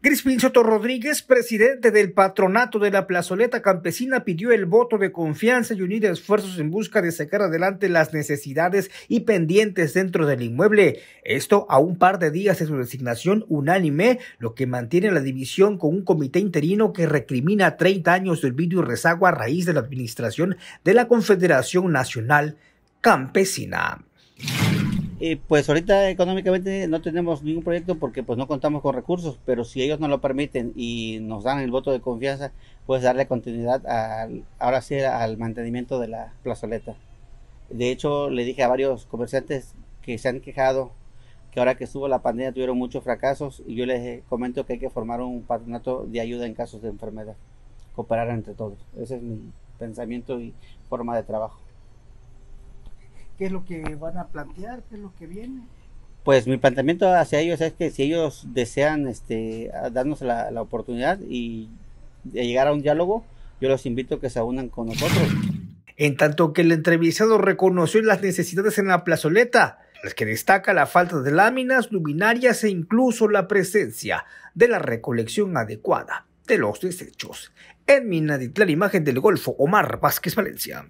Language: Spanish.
Crispin Soto Rodríguez, presidente del patronato de la plazoleta campesina, pidió el voto de confianza y unir esfuerzos en busca de sacar adelante las necesidades y pendientes dentro del inmueble. Esto a un par de días de su designación unánime, lo que mantiene la división con un comité interino que recrimina 30 años de olvido y rezago a raíz de la administración de la Confederación Nacional Campesina pues ahorita económicamente no tenemos ningún proyecto porque pues no contamos con recursos, pero si ellos nos lo permiten y nos dan el voto de confianza, pues darle continuidad al, ahora sí al mantenimiento de la plazoleta. De hecho, le dije a varios comerciantes que se han quejado que ahora que estuvo la pandemia tuvieron muchos fracasos y yo les comento que hay que formar un patronato de ayuda en casos de enfermedad, cooperar entre todos. Ese es mi pensamiento y forma de trabajo qué es lo que van a plantear, qué es lo que viene. Pues mi planteamiento hacia ellos es que si ellos desean este, darnos la, la oportunidad y llegar a un diálogo, yo los invito a que se unan con nosotros. En tanto que el entrevistado reconoció las necesidades en la plazoleta, las que destaca la falta de láminas, luminarias e incluso la presencia de la recolección adecuada de los desechos. En la imagen del Golfo, Omar Vázquez Valencia.